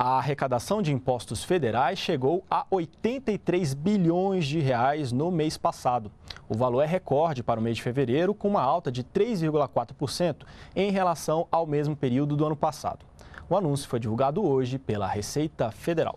A arrecadação de impostos federais chegou a 83 bilhões de reais no mês passado. O valor é recorde para o mês de fevereiro, com uma alta de 3,4% em relação ao mesmo período do ano passado. O anúncio foi divulgado hoje pela Receita Federal.